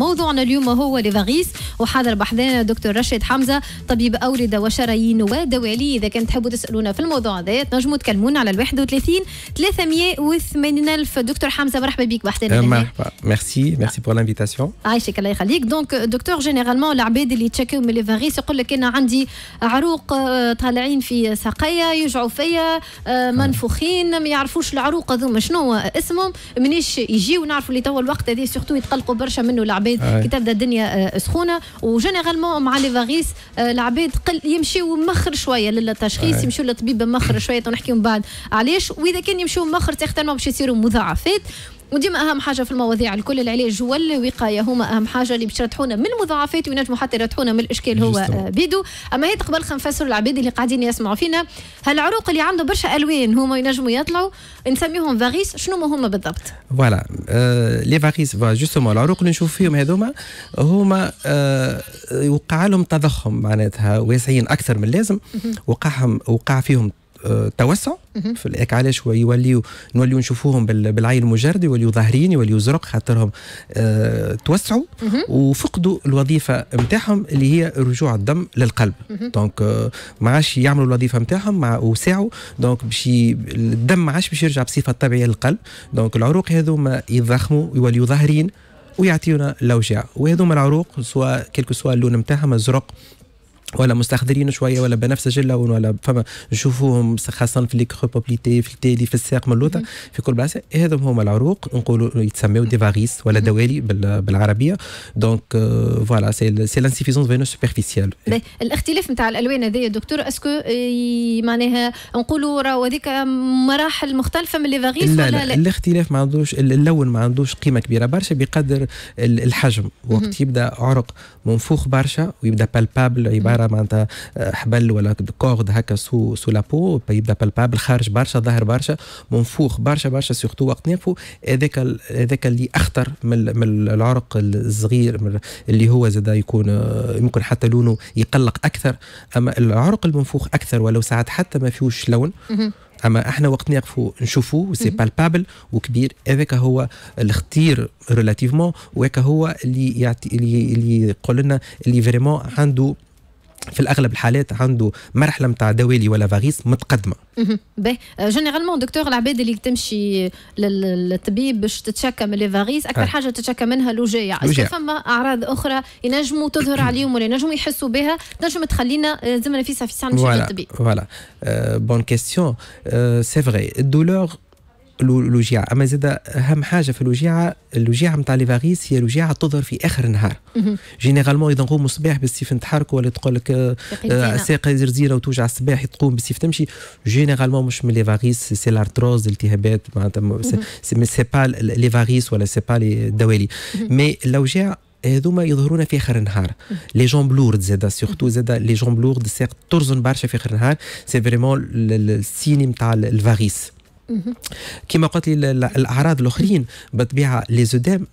موضوعنا اليوم هو لفاغيس وحاضر بحذانا دكتور رشيد حمزه طبيب اورده وشرايين ودوالي اذا كان تحبوا تسالونا في الموضوع هذا تنجموا تكلمونا على ال 31 380 الف دكتور حمزه مرحبا بك بحذانا أه، مرحبا ميرسي ميرسي بور لانفيتاسيون عايشك الله يخليك دونك دكتور جينيرالمون العباد اللي يتشكوا من لفاغيس يقول لك انا عندي عروق آه، طالعين في ساقيا يوجعوا فيا آه، منفوخين ما يعرفوش العروق هذوما شنو اسمهم منيش يجيو نعرفوا اللي توا الوقت هذا سورتو يتقلقوا برشا منه العباد العباد كي تبدا الدنيا آه، سخونه وجينيرالمون مع لي فاغيس العباد آه، قل يمشيو مخر شويه للتشخيص يمشيو للطبيب مخر شويه ونحكيو من بعد علاش واذا كان يمشيو مخر تختار باش يصيروا مضاعفات وديما اهم حاجه في المواضيع الكل العلاج والوقايه هما اهم حاجه اللي باش يرتحونا من المضاعفات وينجموا حتى يرتحونا من الاشكال هو بيدو اما هي تقبل خنفسر العباد اللي قاعدين يسمعوا فينا هالعروق اللي عنده برشا الوان هما ينجموا يطلعوا نسميهم فاغيس شنو ما هما بالضبط فوالا لي فاغيس جوستومون العروق اللي نشوف فيهم هذوما هما euh, وقع لهم تضخم معناتها واسعين اكثر من اللازم وقعهم وقع فيهم آه، توسع في علاش ويوليوا نوليو نشوفوهم بالعين المجرد يوليو ظاهرين يوليو زرق خاطرهم آه، توسعوا وفقدوا الوظيفه نتاعهم اللي هي رجوع الدم للقلب دونك آه، ما عادش يعملوا الوظيفه نتاعهم مع وسعوا دونك باش الدم ما عادش باش يرجع بصفه طبيعيه للقلب دونك العروق هذوما يضخموا يوليو ظاهرين ويعطيونا الاوجاع وهذوما العروق سواء كيلكو سواء اللون نتاعهم ازرق ولا مستخدرين شويه ولا بنفسج اللون ولا فما نشوفوهم خاصه في لي بوبليتي في التالي في الساق من اللوطه في كل بلاصه هذا هما العروق نقولوا يتسموا ديفاغيس ولا دوالي بالعربيه دونك فوالا سي سي لانسيفيزونس فينو سوبرفيسيال الاختلاف نتاع الالوان هذايا دكتور اسكو معناها نقولوا راهو هذيك مراحل مختلفه من ليفاغيس ولا لا, لا. الاختلاف ما عندوش اللون ما عندوش قيمه كبيره برشا بقدر الحجم وقت يبدا عرق منفوخ برشا ويبدا بالبابل عباره برا معناتها آه، حبل ولا كورد هكا سو سو لابو يبدا بالبابل خارج برشا ظاهر برشا منفوخ برشا برشا سيرتو وقت نافو هذاك هذاك اللي اخطر من, من العرق الصغير اللي هو زاد يكون آه، يمكن حتى لونه يقلق اكثر اما العرق المنفوخ اكثر ولو ساعات حتى ما فيهوش لون اما احنا وقت نقفوا نشوفوه سي بالبابل وكبير هذاك هو الخطير ريلاتيفمون وهذاك هو اللي يعطي اللي اللي يقول لنا اللي فريمون عنده في الاغلب الحالات عنده مرحله نتاع دوالي ولا فاريس متقدمه باهي آه، جينيرالمون دكتور العباد اللي تمشي للطبيب باش تتشكى من لي فاريس اكثر آه. حاجه تتشكى منها الوجاية اذا فما اعراض اخرى ينجموا تظهر عليهم ولا ينجموا يحسوا بها تنجم تخلينا آه، زمنا في ساعه في ساعه نمشي للطبيب فوالا بون كيستيون سي فري الدولور الوجيعه اما زادة اهم حاجه في الوجيعه الوجيعه نتاع لي فاريس هي الوجيعه تظهر في اخر النهار جينيرالمون اذا نقوموا الصباح بالسيف نتحركوا ولا تقول لك آه، ساقه آه، زرزيره وتوجع الصباح تقوم بالسيف تمشي جينيرالمون مش من لي فاريس سي لارتروز التهابات معناتها سي با لي فاريس ولا سي با لي دوالي مي الاوجاع هذوما يظهرون في اخر النهار لي جون لورد زاده سورتو زاده لي بلورد لورد ترزن برشا في اخر النهار سي فريمون السيني نتاع الفاريس كما قلت لي الاعراض الاخرين بالطبيعه لي زودام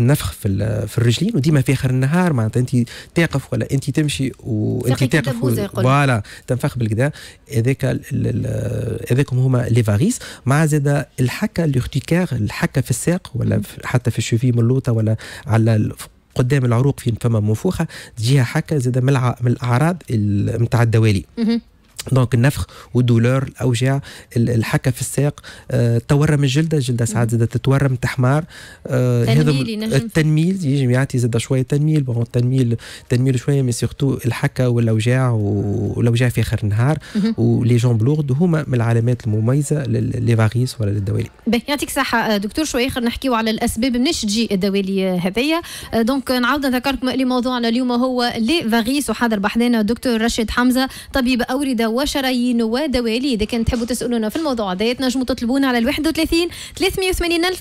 نفخ في في الرجلين وديما في اخر النهار معناتها انت تقف ولا انت تمشي وانت تقف فوالا تنفخ بالكدا هذاك هذاكم هما لي فاريس مع زاده الحكه لورتيكار الحكه في الساق ولا حتى في الشوفي من اللوطه ولا على قدام العروق فين فما منفوخه تجيها حكه زاده من الاعراض نتاع الدوالي دونك النفخ والدولور الاوجاع الحكه في الساق آه، تورم الجلده الجلده ساعات زاد تتورم تحمار آه، التنميل تنميل التنميل يجي يعطي زاد شويه تنميل بون التنميل تنميل شويه مي سورتو الحكه والاوجاع والاوجاع في اخر النهار ولي جون بلورد هما من العلامات المميزه لي فاغيس ولا للدوالي يعطيك الصحه آه، دكتور شويه اخر نحكيو على الاسباب منش تجي الدوالي هذيا دونك نعاود نذكركم اللي موضوعنا اليوم هو لي فاغيس وحاضر بحذانا الدكتور رشيد حمزه طبيب اورده وشرايين ودوالي إذا كان تحبوا تسألونا في الموضوع ده تنجموا تطلبونا على ال 31 380 ألف